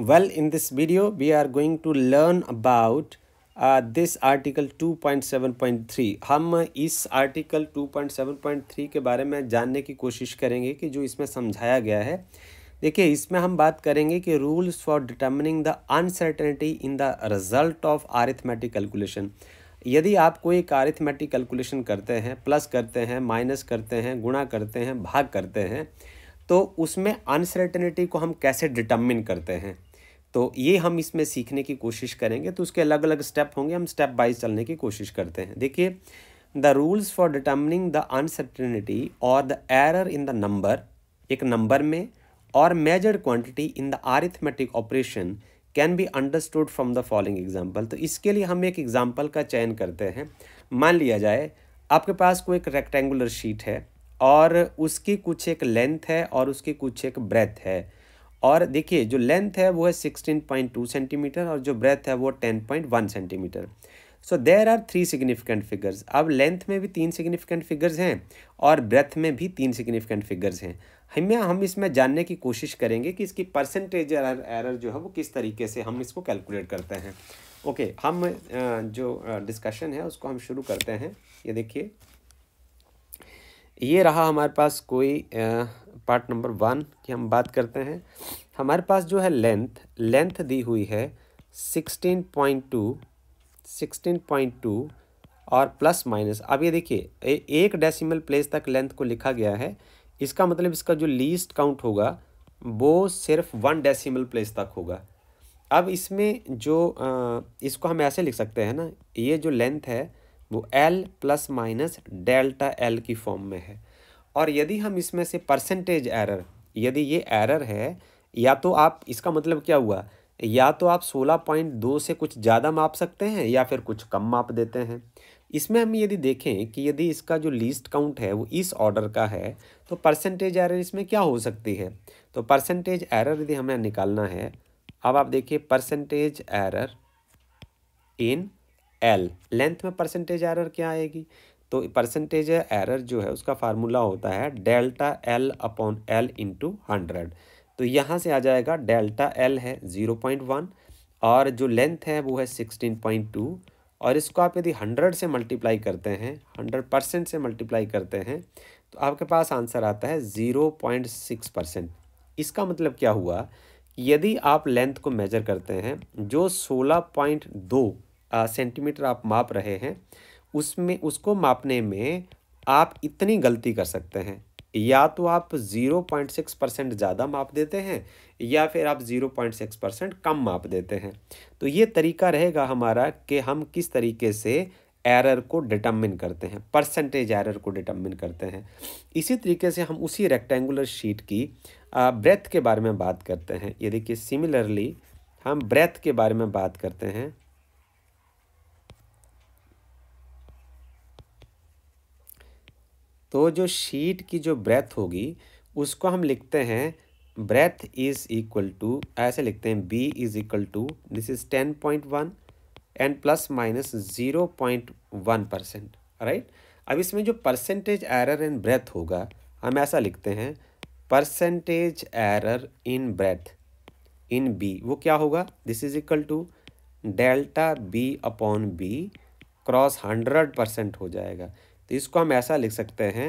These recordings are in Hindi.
Well in this video we are going to learn about this article two point seven point three हम इस article two point point seven three के बारे में जानने की कोशिश करेंगे कि जो इसमें समझाया गया है देखिए इसमें हम बात करेंगे कि rules for determining the uncertainty in the result of arithmetic calculation यदि आप कोई आरिथमेटिक कैलकुलेशन करते हैं प्लस करते हैं माइनस करते हैं गुणा करते हैं भाग करते हैं तो उसमें अनसर्टेनिटी को हम कैसे डिटर्मिन करते हैं तो ये हम इसमें सीखने की कोशिश करेंगे तो उसके अलग अलग स्टेप होंगे हम स्टेप बाई चलने की कोशिश करते हैं देखिए the rules for determining the uncertainty और the error in the number एक नंबर में और measure quantity in the arithmetic operation can be understood from the following example तो इसके लिए हम एक एग्जाम्पल का चयन करते हैं मान लिया जाए आपके पास कोई एक रेक्टेंगुलर शीट है और उसकी कुछ एक लेंथ है और उसकी कुछ एक ब्रेथ है और देखिए जो लेंथ है वो है सिक्सटीन पॉइंट टू सेंटीमीटर और जो ब्रेथ है वो ten point one centimetre so there are three significant figures अब लेंथ में भी तीन सिग्निफिकेंट फिगर्स हैं और ब्रेथ में भी तीन सिग्निफिकेंट फिगर्स हैं हमें हम इसमें जानने की कोशिश करेंगे कि इसकी परसेंटेज एरर जो है वो किस तरीके से हम इसको कैलकुलेट करते हैं ओके okay, हम जो डिस्कशन है उसको हम शुरू करते हैं ये देखिए ये रहा हमारे पास कोई पार्ट नंबर वन की हम बात करते हैं हमारे पास जो है लेंथ लेंथ दी हुई है sixteen point two sixteen point two और प्लस माइनस अब ये देखिए एक डेसिमल प्लेस तक लेंथ को लिखा गया है इसका मतलब इसका जो लीस्ट काउंट होगा वो सिर्फ वन डेसिमल प्लेस तक होगा अब इसमें जो इसको हम ऐसे लिख सकते हैं ना ये जो लेंथ है वो L plus minus delta L की फॉर्म में है और यदि हम इसमें से परसेंटेज एरर यदि ये एरर है या तो आप इसका मतलब क्या हुआ या तो आप सोलह पॉइंट दो से कुछ ज़्यादा माप सकते हैं या फिर कुछ कम माप देते हैं इसमें हम यदि देखें कि यदि इसका जो लीस्ट काउंट है वो इस ऑर्डर का है तो परसेंटेज एरर इसमें क्या हो सकती है तो परसेंटेज एरर यदि हमें निकालना है अब आप देखिए percentage error in L length में परसेंटेज एरर क्या आएगी तो परसेंटेज एरर जो है उसका फार्मूला होता है delta L upon L into hundred तो यहाँ से आ जाएगा डेल्टा एल है ज़ीरो पॉइंट वन और जो लेंथ है वो है सिक्सटीन पॉइंट टू और इसको आप यदि हंड्रेड से मल्टीप्लाई करते हैं हंड्रेड परसेंट से मल्टीप्लाई करते हैं तो आपके पास आंसर आता है ज़ीरो पॉइंट सिक्स परसेंट इसका मतलब क्या हुआ यदि आप लेंथ को मेजर करते हैं जो सोलह पॉइंट दो सेंटीमीटर आप माप रहे हैं उसमें उसको मापने में आप इतनी गलती कर सकते हैं या तो आप ज़ीरो पॉइंट सिक्स परसेंट ज़्यादा माप देते हैं या फिर आप ज़ीरो पॉइंट सिक्स परसेंट कम माप देते हैं तो ये तरीका रहेगा हमारा कि हम किस तरीके से एरर को डिटर्मिन करते हैं परसेंटेज एरर को डिटर्मिन करते हैं इसी तरीके से हम उसी रेक्टेंगुलर शीट की ब्रेथ के बारे में बात करते हैं ये देखिए सिमिलरली हम ब्रेथ के बारे में बात करते हैं तो जो शीट की जो ब्रेथ होगी उसको हम लिखते हैं ब्रेथ इज़ इक्वल टू ऐसे लिखते हैं B is equal to this is ten point one and plus minus zero point one percent right अब इसमें जो परसेंटेज एरर इन ब्रेथ होगा हम ऐसा लिखते हैं percentage error in breadth in B वो क्या होगा this is equal to delta B upon B cross hundred percent हो जाएगा इसको हम ऐसा लिख सकते हैं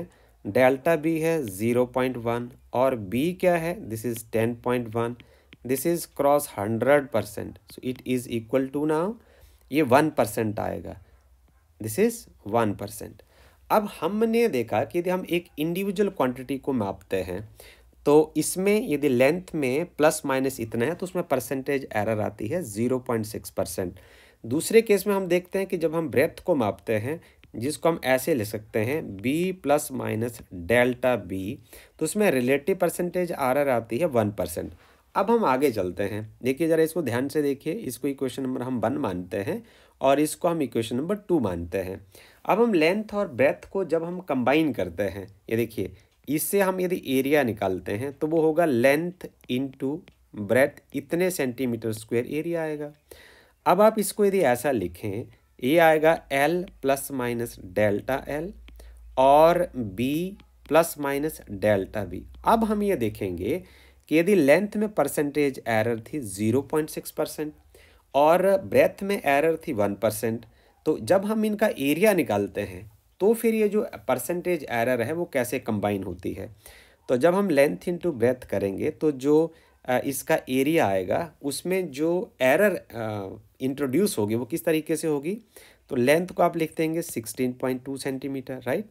डेल्टा बी है ज़ीरो पॉइंट वन और बी क्या है this is ten point one this is cross hundred percent so it is equal to now ये वन परसेंट आएगा दिस इज़ वन परसेंट अब हमने देखा कि यदि हम एक इंडिविजुअल क्वांटिटी को मापते हैं तो इसमें यदि लेंथ में प्लस माइनस इतना है तो उसमें परसेंटेज एरर आती है ज़ीरो पॉइंट सिक्स परसेंट दूसरे केस में हम देखते हैं कि जब हम ब्रेथ को मापते हैं जिसको हम ऐसे ले सकते हैं b plus minus delta b तो उसमें रिलेटिव परसेंटेज आर आर आती है वन परसेंट अब हम आगे चलते हैं देखिए ज़रा इसको ध्यान से देखिए इसको इक्वेशन नंबर हम वन मानते हैं और इसको हम इक्वेशन नंबर टू मानते हैं अब हम लेंथ और ब्रेथ को जब हम कंबाइन करते हैं ये देखिए इससे हम यदि एरिया निकालते हैं तो वो होगा लेंथ टू ब्रेथ इतने सेंटीमीटर स्क्वेयर एरिया आएगा अब आप इसको यदि ऐसा लिखें ये आएगा L plus minus delta L और B plus minus delta B अब हम ये देखेंगे कि यदि लेंथ में परसेंटेज एरर थी ज़ीरो पॉइंट सिक्स परसेंट और ब्रेथ में एरर थी वन परसेंट तो जब हम इनका एरिया निकालते हैं तो फिर ये जो परसेंटेज एरर है वो कैसे कंबाइन होती है तो जब हम लेंथ इनटू ब्रेथ करेंगे तो जो इसका एरिया आएगा उसमें जो एरर इंट्रोड्यूस होगी वो किस तरीके से होगी तो लेंथ को आप लिख देंगे sixteen point two centimetre right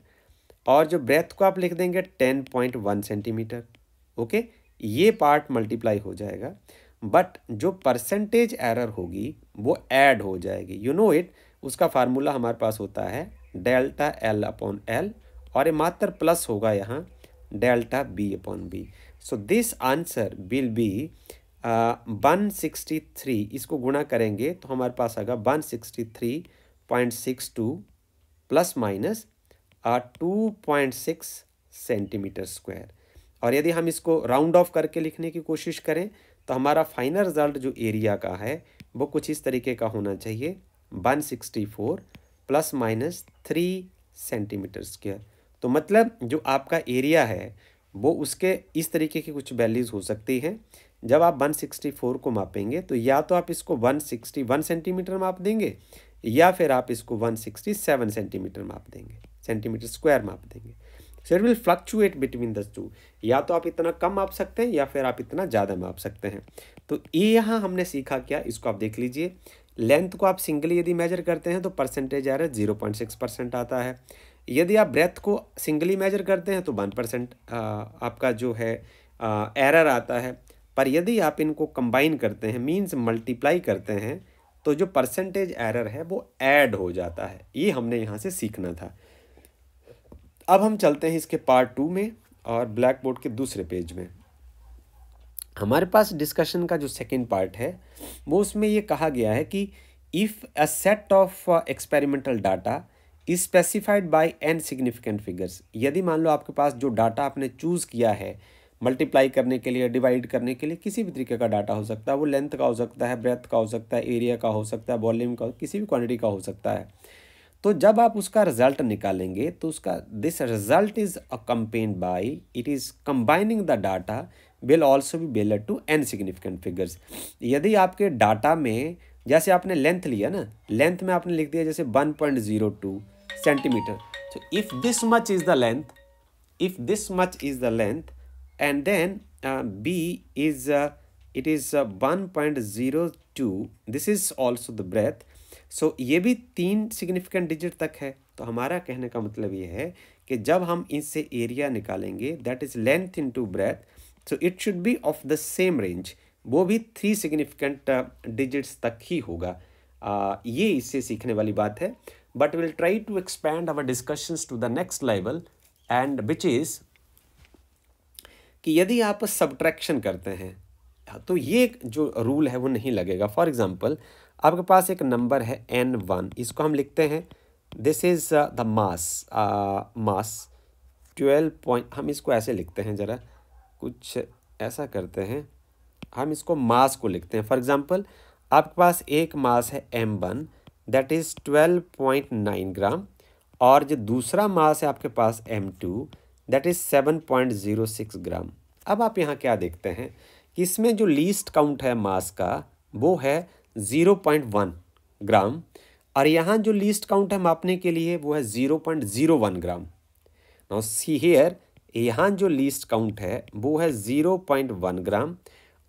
और जो ब्रेथ को आप लिख देंगे ten point one centimetre okay ये पार्ट मल्टीप्लाई हो जाएगा बट जो परसेंटेज एरर होगी वो ऐड हो जाएगी यू नो इट उसका फार्मूला हमारे पास होता है डेल्टा एल अपॉन एल और ये मात्र प्लस होगा यहाँ delta B upon B so this answer will be one sixty three इसको गुणा करेंगे तो हमारे पास आएगा one sixty three point six two plus minus two point six centimetre square और यदि हम इसको राउंड ऑफ करके लिखने की कोशिश करें तो हमारा फाइनल रिजल्ट जो एरिया का है वो कुछ इस तरीके का होना चाहिए one sixty four plus minus three centimetre square तो मतलब जो आपका एरिया है वो उसके इस तरीके की कुछ वैल्यूज़ हो सकती हैं जब आप 164 को मापेंगे तो या तो आप इसको 161 सेंटीमीटर माप देंगे या फिर आप इसको 167 सेंटीमीटर माप देंगे सेंटीमीटर स्क्वायर माप देंगे so it will fluctuate between the two या तो आप इतना कम माप सकते हैं या फिर आप इतना ज़्यादा माप सकते हैं तो ये यहाँ हमने सीखा क्या इसको आप देख लीजिए लेंथ को आप सिंगली यदि मेजर करते हैं तो परसेंटेज आ रहा है जीरो पॉइंट सिक्स परसेंट आता है यदि आप ब्रेथ को सिंगली मेजर करते हैं तो वन परसेंट आपका जो है एरर आता है पर यदि आप इनको कंबाइन करते हैं मीन्स मल्टीप्लाई करते हैं तो जो परसेंटेज एरर है वो ऐड हो जाता है ये हमने यहाँ से सीखना था अब हम चलते हैं इसके पार्ट टू में और ब्लैक बोर्ड के दूसरे पेज में हमारे पास डिस्कशन का जो सेकेंड पार्ट है वो उसमें ये कहा गया है कि if a set of experimental data is specified by n significant figures यदि मान लो आपके पास जो डाटा आपने चूज़ किया है मल्टीप्लाई करने के लिए डिवाइड करने के लिए किसी भी तरीके का डाटा हो सकता है वो लेंथ का हो सकता है ब्रेथ का हो सकता है एरिया का हो सकता है वॉल्यूम का किसी भी क्वांटिटी का हो सकता है तो जब आप उसका रिजल्ट निकालेंगे तो उसका this result is a campaign by it is combining the data will also be बेलर टू एन सिग्निफिकेंट फिगर्स यदि आपके डाटा में जैसे आपने लेंथ लिया ना लेंथ में आपने लिख दिया जैसे one point zero two centimetre so if this much is the length if this much is the length and then uh, b is uh, it is uh, 1.02 this is also the breadth so so, ये भी तीन सिग्निफिकेंट डिजिट तक है तो हमारा कहने का मतलब ये है कि जब हम इनसे एरिया निकालेंगे that is length into breadth so it should be of the same range वो भी थ्री सिग्निफिकेंट डिजिट्स तक ही होगा uh, ये इससे सीखने वाली बात है but will try to expand our discussions to the next level and which is कि यदि आप सब्ट्रैक्शन करते हैं तो ये जो रूल है वो नहीं लगेगा फॉर एग्ज़ाम्पल आपके पास एक नंबर है एन वन इसको हम लिखते हैं this is the mass mass twelve point हम इसको ऐसे लिखते हैं ज़रा कुछ ऐसा करते हैं हम इसको मास को लिखते हैं फॉर एग्ज़ाम्पल आपके पास एक मास है M one that is twelve point nine gram और जो दूसरा मास है आपके पास M two that is seven point zero six gram अब आप यहाँ क्या देखते हैं कि इसमें जो लीस्ट काउंट है मास का वो है ज़ीरो पॉइंट वन ग्राम और यहाँ जो लीस्ट काउंट है मापने के लिए वो है zero point zero one gram now see here यहाँ जो लीस्ट काउंट है वो है ज़ीरो पॉइंट वन ग्राम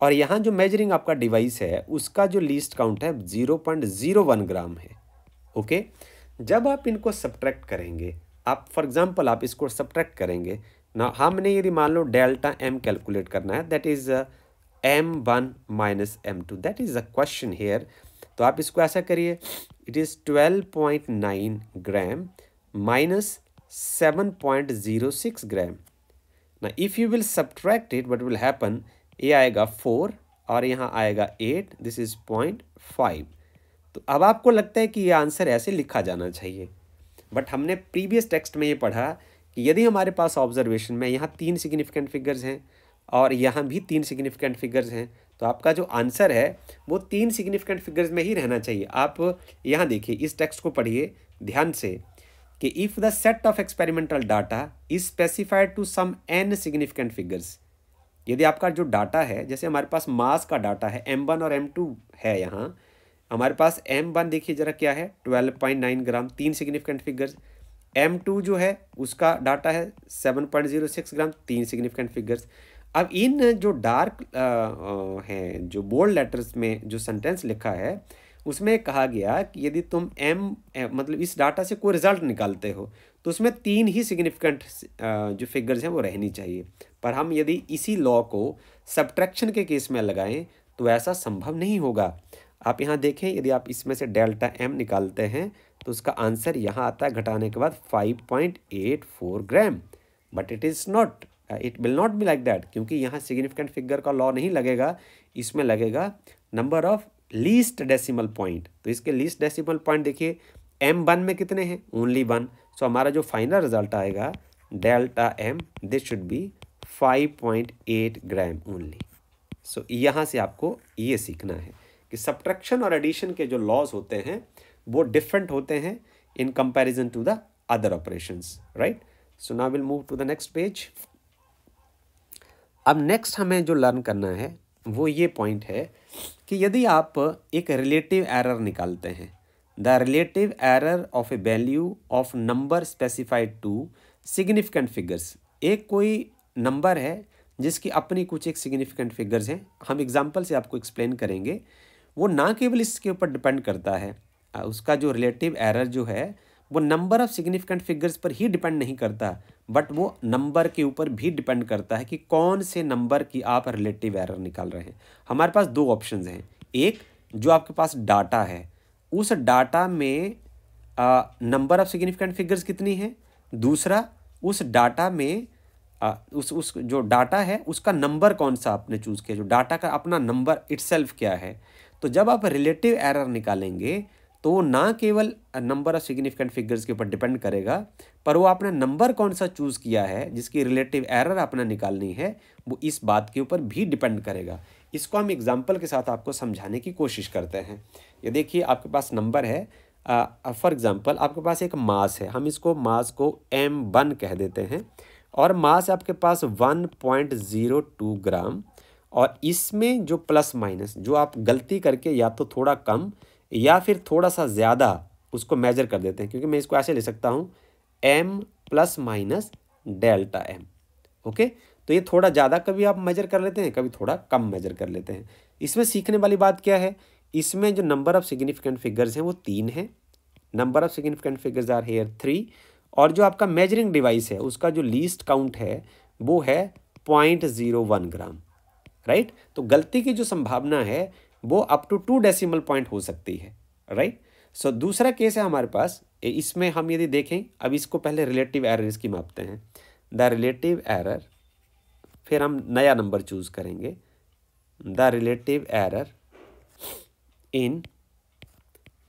और यहाँ जो मेजरिंग आपका डिवाइस है उसका जो लीस्ट काउंट है zero point zero one gram है ओके okay? जब आप इनको सब्ट्रैक्ट करेंगे आप फॉर एग्जांपल आप इसको सब्ट्रैक्ट करेंगे ना हमने यदि मान लो डेल्टा एम कैलकुलेट करना है that is M one minus M two that is a question here तो आप इसको ऐसा करिए it is twelve point nine gram minus seven point zero six gram ना if you will subtract it what will happen ये आएगा फोर और यहाँ आएगा eight this is point five तो अब आपको लगता है कि ये आंसर ऐसे लिखा जाना चाहिए बट हमने प्रीवियस टेक्स्ट में ये पढ़ा कि यदि हमारे पास ऑब्जर्वेशन में यहाँ तीन सिग्निफिकेंट फिगर्स हैं और यहाँ भी तीन सिग्निफिकेंट फिगर्स हैं तो आपका जो आंसर है वो तीन सिग्निफिकेंट फिगर्स में ही रहना चाहिए आप यहाँ देखिए इस टेक्स्ट को पढ़िए ध्यान से कि if the set of experimental data is specified to some n significant figures यदि आपका जो डाटा है जैसे हमारे पास मास का डाटा है एम वन और एम टू है यहाँ हमारे पास एम वन देखिए जरा क्या है ट्वेल्व पॉइंट नाइन ग्राम तीन सिग्निफिकेंट फिगर्स एम टू जो है उसका डाटा है seven point zero six gram तीन सिग्निफिकेंट फिगर्स अब इन जो डार्क हैं जो बोल्ड लेटर्स में जो सेंटेंस लिखा है उसमें कहा गया कि यदि तुम एम मतलब इस डाटा से कोई रिजल्ट निकालते हो तो उसमें तीन ही सिग्निफिकेंट जो फिगर्स हैं वो रहनी चाहिए पर हम यदि इसी लॉ को सब्ट्रैक्शन के केस में लगाएं तो ऐसा संभव नहीं होगा आप यहाँ देखें यदि आप इसमें से डेल्टा एम निकालते हैं तो उसका आंसर यहाँ आता है घटाने के बाद 5.84 gram but it is not it will not be like that क्योंकि यहाँ सिग्निफिकेंट फिगर का लॉ नहीं लगेगा इसमें लगेगा number of least decimal point तो इसके लीस्ट डेसिमल पॉइंट देखिए एम वन में कितने हैं ओनली वन सो हमारा जो फाइनल रिजल्ट आएगा delta M this should be 5.8 gram only so यहाँ से आपको ये सीखना है कि सब्ट्रैक्शन और एडिशन के जो लॉज होते हैं वो डिफरेंट होते हैं in comparison to the other operations right so now will move to the next page अब नेक्स्ट हमें जो लर्न करना है वो ये पॉइंट है कि यदि आप एक रिलेटिव एरर निकालते हैं the relative error of a value of number specified to significant figures एक कोई नंबर है जिसकी अपनी कुछ एक सिग्निफिकेंट फिगर्स हैं हम एग्जांपल से आपको एक्सप्लेन करेंगे वो ना केवल इसके ऊपर डिपेंड करता है उसका जो रिलेटिव एरर जो है वो नंबर ऑफ सिग्निफिकेंट फिगर्स पर ही डिपेंड नहीं करता बट वो नंबर के ऊपर भी डिपेंड करता है कि कौन से नंबर की आप रिलेटिव एरर निकाल रहे हैं हमारे पास दो ऑप्शन हैं एक जो आपके पास डाटा है उस डाटा में नंबर ऑफ सिग्निफिकेंट फिगर्स कितनी है दूसरा उस डाटा में आ, उस उस जो डाटा है उसका नंबर कौन सा आपने चूज़ किया जो डाटा का अपना नंबर इट्सल्फ क्या है तो जब आप रिलेटिव एरर निकालेंगे तो वो ना केवल नंबर ऑफ सिग्निफिकेंट फिगर्स के ऊपर डिपेंड करेगा पर वो आपने नंबर कौन सा चूज़ किया है जिसकी रिलेटिव एरर आपने निकालनी है वो इस बात के ऊपर भी डिपेंड करेगा इसको हम एग्जाम्पल के साथ आपको समझाने की कोशिश करते हैं ये देखिए आपके पास नंबर है फॉर एग्ज़ाम्पल आपके पास एक मास है हम इसको मास को एम वन कह देते हैं और मास आपके पास one point zero two gram और इसमें जो प्लस माइनस जो आप गलती करके या तो थोड़ा कम या फिर थोड़ा सा ज़्यादा उसको मेजर कर देते हैं क्योंकि मैं इसको ऐसे ले सकता हूँ M plus minus delta M okay तो ये थोड़ा ज़्यादा कभी आप मेजर कर लेते हैं कभी थोड़ा कम मेजर कर लेते हैं इसमें सीखने वाली बात क्या है इसमें जो नंबर ऑफ़ सिग्निफिकेंट फिगर्स हैं वो तीन हैं number of significant figures are here three और जो आपका मेजरिंग डिवाइस है उसका जो लीस्ट काउंट है वो है point zero one gram right तो गलती की जो संभावना है वो up to two decimal point हो सकती है राइट सो so, दूसरा केस है हमारे पास इसमें हम यदि देखें अब इसको पहले रिलेटिव एरर इसकी मापते हैं द रिलेटिव एरर फिर हम नया नंबर चूज़ करेंगे the relative error in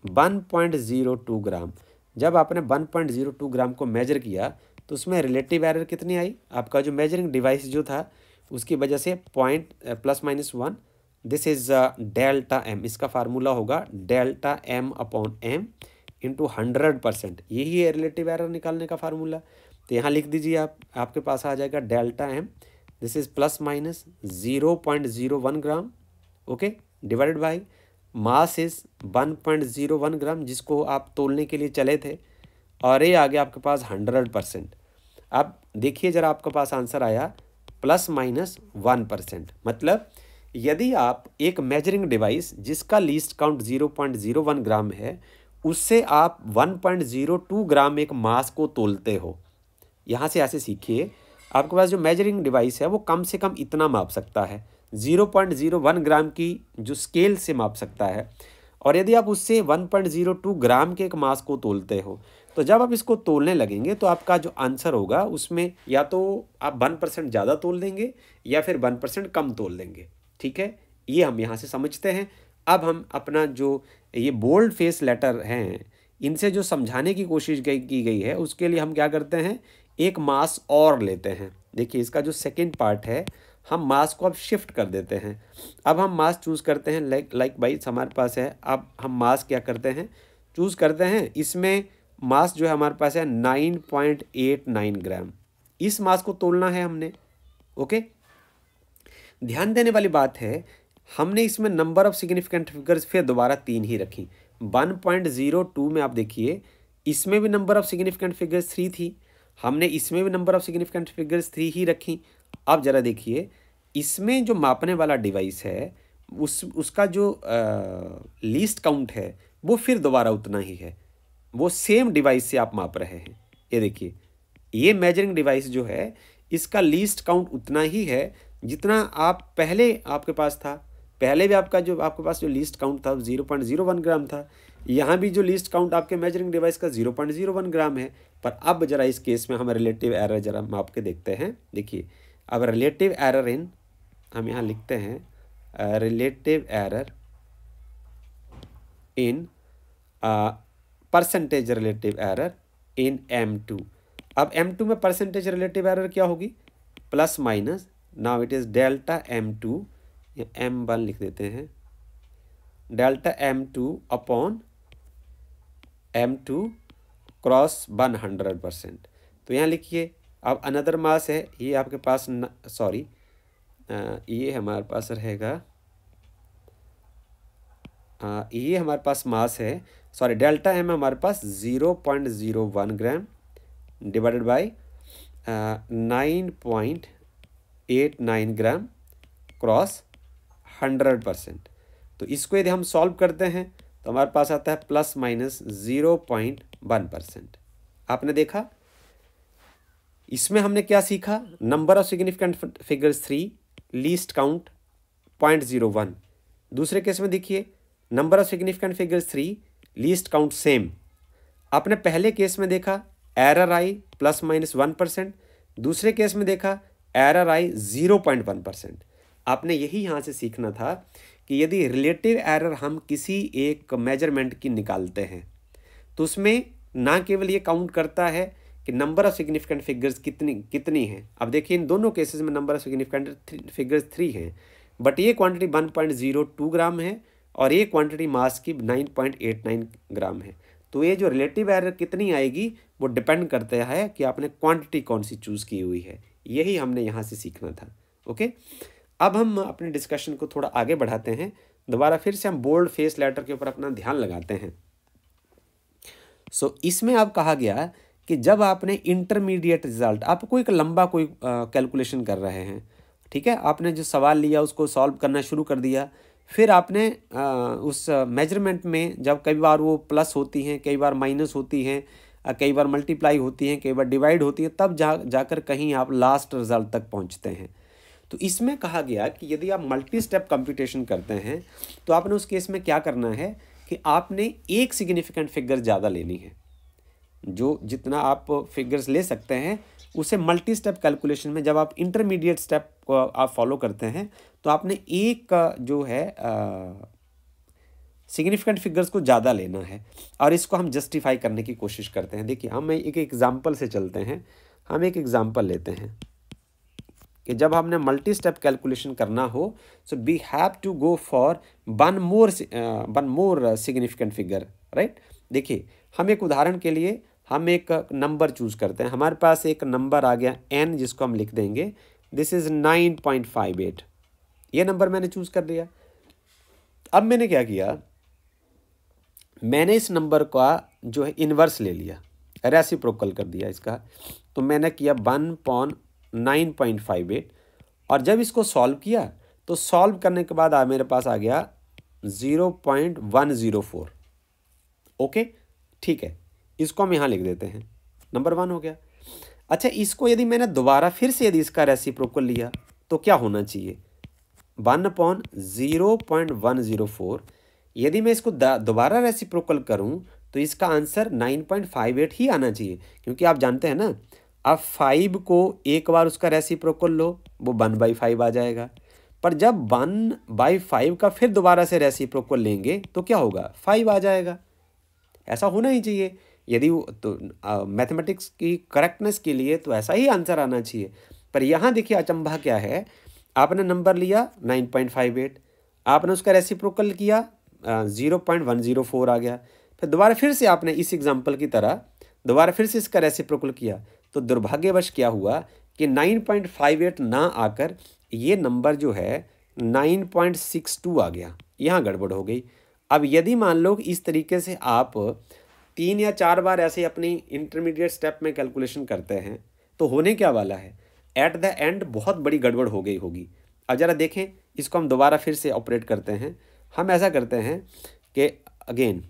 1.02 gram जब आपने 1.02 ग्राम को मेजर किया तो उसमें रिलेटिव एरर कितनी आई आपका जो मेजरिंग डिवाइस जो था उसकी वजह से point plus minus one this is delta M इसका फार्मूला होगा delta M upon M into hundred percent यही है रिलेटिव एरर निकालने का फार्मूला तो यहाँ लिख दीजिए आप आपके पास आ जाएगा delta M this is plus minus zero point zero one gram okay divided by mass is one point zero one gram जिसको आप तोलने के लिए चले थे और ये आ गया आपके पास हंड्रेड परसेंट अब देखिए ज़रा आपके पास आंसर आया प्लस माइनस वन परसेंट मतलब यदि आप एक मेजरिंग डिवाइस जिसका least count zero point zero one gram है उससे आप one point zero two gram एक मास को तोलते हो यहाँ से ऐसे सीखिए आपके पास जो मेजरिंग डिवाइस है वो कम से कम इतना माप सकता है zero point zero one gram की जो स्केल से माप सकता है और यदि आप उससे one point zero two gram के एक मास को तोलते हो तो जब आप इसको तोलने लगेंगे तो आपका जो आंसर होगा उसमें या तो आप वन परसेंट ज़्यादा तोल देंगे या फिर वन परसेंट कम तोल देंगे ठीक है ये हम यहाँ से समझते हैं अब हम अपना जो ये बोल्ड फेस लेटर हैं इनसे जो समझाने की कोशिश की गई है उसके लिए हम क्या करते हैं एक मास और लेते हैं देखिए इसका जो सेकेंड पार्ट है हम मास को अब शिफ्ट कर देते हैं अब हम मास चूज़ करते हैं लाइक लाइक भाई हमारे पास है अब हम मास क्या करते हैं चूज़ करते हैं इसमें मास जो है हमारे पास है nine point eight nine gram इस मास को तोलना है हमने ओके ध्यान देने वाली बात है हमने इसमें नंबर ऑफ सिग्निफिकेंट फिगर्स फिर दोबारा तीन ही रखी वन पॉइंट ज़ीरो टू में आप देखिए इसमें भी number of significant figures three थी हमने इसमें भी number of significant figures three ही रखी अब ज़रा देखिए इसमें जो मापने वाला डिवाइस है उस उसका जो लिस्ट लीस्ट काउंट है वो फिर दोबारा उतना ही है वो सेम डिवाइस से आप माप रहे हैं ये देखिए ये मेजरिंग डिवाइस जो है इसका लीस्ट काउंट उतना ही है जितना आप पहले आपके पास था पहले भी आपका जो आपके पास जो लीस्ट काउंट था zero point zero one gram था यहाँ भी जो लीस्ट काउंट आपके मेजरिंग डिवाइस का zero point zero one gram है पर अब जरा इस केस में हम रिलेटिव एरर जरा माप के देखते हैं देखिए अब रिलेटिव एरर इन हम यहाँ लिखते हैं relative error in percentage relative error in M two अब एम टू में परसेंटेज रिलेटिव एरर क्या होगी plus minus now it is delta M two या एम वन लिख देते हैं delta M two upon M two cross one hundred percent तो यहाँ लिखिए अब अनदर मास है ये आपके पास सॉरी ये हमारे पास रहेगा आ, ये हमारे पास मास है सॉरी डेल्टा एम हमारे पास zero point zero one gram divided by nine point eight nine gram cross hundred percent तो इसको यदि हम सॉल्व करते हैं तो हमारे पास आता है plus minus zero point one percent आपने देखा इसमें हमने क्या सीखा number of significant figures three least count point zero one दूसरे केस में देखिए number of significant figures three least count same आपने पहले केस में देखा एरर आई प्लस माइनस वन परसेंट दूसरे केस में देखा एरर आई ज़ीरो पॉइंट वन परसेंट आपने यही यहाँ से सीखना था कि यदि रिलेटिव एरर हम किसी एक मेजरमेंट की निकालते हैं तो उसमें ना केवल ये काउंट करता है कि नंबर ऑफ सिग्निफिकेंट फिगर्स कितनी कितनी हैं अब देखिए इन दोनों केसेस में number of significant figures three हैं बट ये quantity one point zero two gram है और ये क्वांटिटी मास की 9.89 ग्राम है तो ये जो रिलेटिव एरर कितनी आएगी वो डिपेंड करता है कि आपने क्वांटिटी कौन सी चूज़ की हुई है यही हमने यहाँ से सीखना था ओके अब हम अपने डिस्कशन को थोड़ा आगे बढ़ाते हैं दोबारा फिर से हम बोल्ड फेस लेटर के ऊपर अपना ध्यान लगाते हैं सो so, इसमें अब कहा गया कि जब आपने इंटरमीडिएट रिजल्ट आप कोई एक लंबा कोई कैलकुलेशन कर रहे हैं ठीक है आपने जो सवाल लिया उसको सॉल्व करना शुरू कर दिया फिर आपने उस मेजरमेंट में जब कई बार वो प्लस होती हैं कई बार माइनस होती हैं कई बार मल्टीप्लाई होती हैं कई बार डिवाइड होती है तब जा जाकर कहीं आप लास्ट रिजल्ट तक पहुंचते हैं तो इसमें कहा गया कि यदि आप मल्टी स्टेप कंप्यूटेशन करते हैं तो आपने उस केस में क्या करना है कि आपने एक सिग्निफिकेंट फिगर ज़्यादा लेनी है जो जितना आप फिगर्स ले सकते हैं उसे मल्टी स्टेप कैलकुलेशन में जब आप इंटरमीडिएट स्टेप को आप फॉलो करते हैं तो आपने एक का जो है सिग्निफिकेंट फिगर्स को ज़्यादा लेना है और इसको हम जस्टिफाई करने की कोशिश करते हैं देखिए हम एक एग्ज़ाम्पल से चलते हैं हम एक एग्ज़ाम्पल लेते हैं कि जब हमने मल्टी स्टेप कैलकुलेशन करना हो so we have to go for one more one more significant figure right देखिए हम एक उदाहरण के लिए हम एक नंबर चूज़ करते हैं हमारे पास एक नंबर आ गया एन जिसको हम लिख देंगे this is nine point five eight ये नंबर मैंने चूज़ कर लिया अब मैंने क्या किया मैंने इस नंबर का जो है इन्वर्स ले लिया रेसिप्रोकल कर दिया इसका तो मैंने किया one upon nine point five eight और जब इसको सॉल्व किया तो सॉल्व करने के बाद आ मेरे पास आ गया zero point one zero four okay ठीक है इसको हम यहाँ लिख देते हैं नंबर वन हो गया अच्छा इसको यदि मैंने दोबारा फिर से यदि इसका रेसिप्रोकल लिया तो क्या होना चाहिए one upon zero point one zero four यदि मैं इसको दोबारा रेसिप्रोकल करूँ तो इसका answer nine point five eight ही आना चाहिए क्योंकि आप जानते हैं ना अब फाइव को एक बार उसका रेसिप्रोकल लो वो वन बाई फाइव आ जाएगा पर जब वन बाई फाइव का फिर दोबारा से रेसिप्रोकल लेंगे तो क्या होगा फाइव आ जाएगा ऐसा होना ही चाहिए यदि तो मैथमेटिक्स की करेक्टनेस के लिए तो ऐसा ही आंसर आना चाहिए पर यहाँ देखिए अचंभा क्या है आपने नंबर लिया नाइन पॉइंट फाइव एट आपने उसका रेसिप्रोकल किया zero point one zero four आ गया फिर दोबारा फिर से आपने इस एग्जाम्पल की तरह दोबारा फिर से इसका रेसिप्रोकल किया तो दुर्भाग्यवश क्या हुआ कि नाइन पॉइंट फाइव एट ना आकर ये नंबर जो है नाइन पॉइंट सिक्स टू आ गया यहाँ गड़बड़ हो गई अब यदि मान लो इस तरीके से आप तीन या चार बार ऐसे अपनी इंटरमीडिएट स्टेप में कैलकुलेशन करते हैं तो होने क्या वाला है एट द एंड बहुत बड़ी गड़बड़ हो गई होगी अब ज़रा देखें इसको हम दोबारा फिर से ऑपरेट करते हैं हम ऐसा करते हैं कि अगेन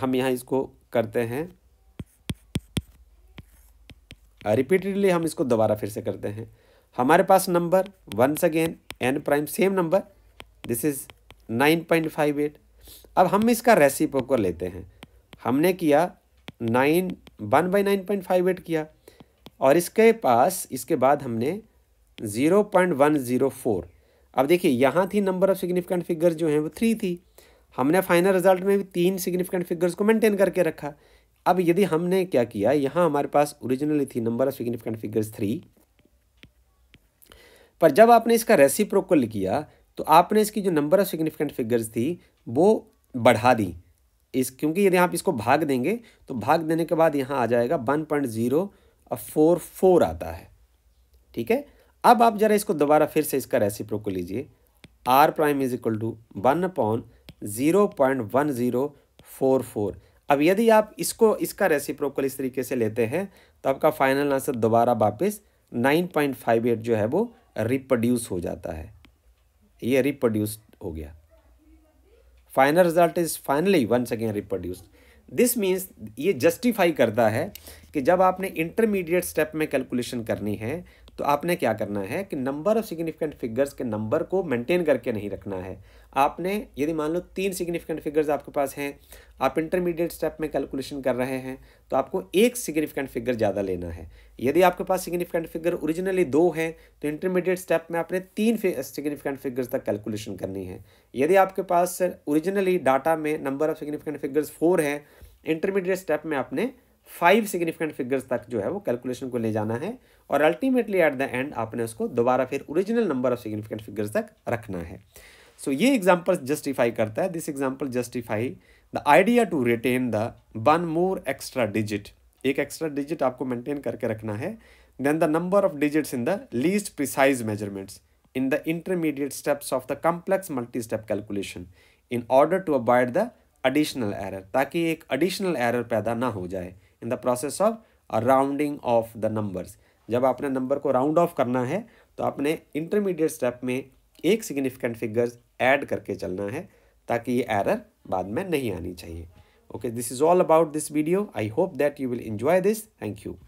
हम यहाँ इसको करते हैं रिपीटेडली uh, हम इसको दोबारा फिर से करते हैं हमारे पास number once again n prime same number this is nine point five eight अब हम इसका रेसिपो को लेते हैं हमने किया nine one by nine point five eight किया और इसके पास इसके बाद हमने zero point one zero four अब देखिए यहाँ थी नंबर ऑफ़ सिग्निफिकेंट फिगर्स जो हैं वो थ्री थी हमने फाइनल रिजल्ट में भी तीन सिग्निफिकेंट फिगर्स को मेंटेन करके रखा अब यदि हमने क्या किया यहाँ हमारे पास ओरिजिनली थी number of significant figures three पर जब आपने इसका रेसिप्रोकल किया तो आपने इसकी जो नंबर ऑफ़ सिग्निफिकेंट फिगर्स थी वो बढ़ा दी इस क्योंकि यदि आप इसको भाग देंगे तो भाग देने के बाद यहाँ आ जाएगा वन पॉइंट ज़ीरो और फोर फोर आता है ठीक है अब आप जरा इसको दोबारा फिर से इसका रेसिप्रो को लीजिए R prime is equal to one upon zero point one zero four four अब यदि आप इसको इसका रेसिप्रोकल इस तरीके से लेते हैं तो आपका फाइनल आंसर दोबारा वापस नाइन पॉइंट फाइव एट जो है वो रिप्रोड्यूस हो जाता है ये रिप्रोड्यूस हो गया final result is finally one second reproduced this means ये जस्टिफाई करता है कि जब आपने इंटरमीडिएट स्टेप में कैलकुलेशन करनी है तो आपने क्या करना है कि नंबर ऑफ सिग्निफिकेंट फिगर्स के नंबर को मेंटेन करके नहीं रखना है आपने यदि मान लो तीन सिग्निफिकेंट फिगर्स आपके पास हैं आप इंटरमीडिएट स्टेप में कैलकुलेशन कर रहे हैं तो आपको एक सिग्निफिकेंट फिगर ज़्यादा लेना है यदि आपके पास सिग्निफिकेंट फिगर ओरिजिनली दो हैं तो इंटरमीडिएट स्टेप में आपने तीन सिग्निफिकेंट फिगर्स तक कैलकुलेशन करनी है यदि आपके पास ओरिजिनली डाटा में number of significant figures four हैं इंटरमीडिएट स्टेप में आपने फाइव सिग्निफिकेंट फिगर्स तक जो है वो कैलकुलेशन को ले जाना है और अल्टीमेटली एट द एंड आपने उसको दोबारा फिर original number of significant figures तक रखना है सो so, ये एग्जाम्पल जस्टिफाई करता है this example justify the idea to retain the one more extra digit एक एक्स्ट्रा डिजिट आपको मेंटेन करके रखना है then the number of digits in the least precise measurements in the intermediate steps of the complex multi step calculation in order to avoid the additional error ताकि एक additional error पैदा ना हो जाए in the process of rounding off the numbers जब आपने number को round off करना है तो आपने intermediate step में एक significant figures add करके चलना है ताकि ये error बाद में नहीं आनी चाहिए okay this is all about this video I hope that you will enjoy this thank you